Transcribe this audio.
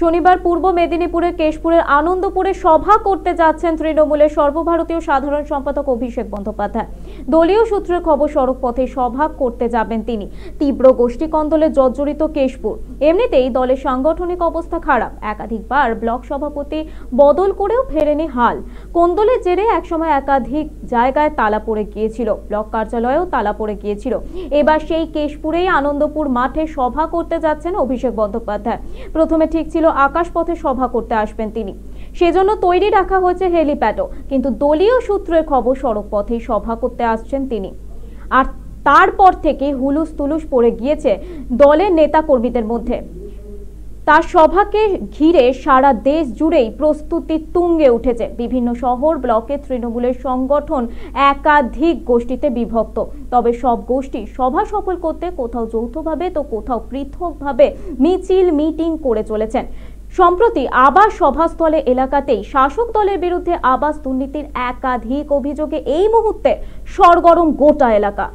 শনিবার পূর্ব মেদিনীপুরের কেশপুরের আনন্দপুরে সভা করতে যাচ্ছেন তৃণমূলের সর্বভারতীয় সাধারণ সম্পাদক অভিষেক বন্দ্যোপাধ্যায় দলীয় সূত্রের খবর সড়ক পথে সভা করতে যাবেন তিনি তীব্র গোষ্ঠী কন্দলে জর্জরিত কেশপুর এমনিতেই দলের সাংগঠনিক অবস্থা খারাপ একাধিকবার ব্লক সভাপতি বদল করেও ফেরেনি হাল কোন্দলের জেরে একসময় একাধিক জায়গায় তালা পড়ে গিয়েছিল ব্লক কার্যালয়েও তালা পড়ে গিয়েছিল এবার সেই কেশপুরেই আনন্দপুর মাঠে সভা করতে যাচ্ছেন অভিষেক বন্দ্যোপাধ্যায় প্রথমে ঠিক ছিল আকাশপথে সভা করতে আসবেন তিনি সেজন্য তৈরি রাখা হয়েছে হেলিপ্যাডও কিন্তু দলীয় সূত্রের খবর সড়ক সভা করতে আসছেন তিনি আর তারপর থেকে হুলুস তুলুস পড়ে গিয়েছে দলের নেতা কর্মীদের মধ্যে তার সভাকে ঘিরে সারা দেশ জুড়েই প্রস্তুতি তুঙ্গে উঠেছে বিভিন্ন শহর ব্লকে তৃণমূলের সংগঠন একাধিক গোষ্ঠীতে বিভক্ত তবে সব গোষ্ঠী সভা সফল করতে কোথাও যৌথভাবে তো কোথাও পৃথকভাবে মিছিল মিটিং করে চলেছেন সম্প্রতি আবার সভাস্থলে এলাকাতেই শাসক দলের বিরুদ্ধে আবাস দুর্নীতির একাধিক অভিযোগে এই মুহূর্তে সরগরম গোটা এলাকা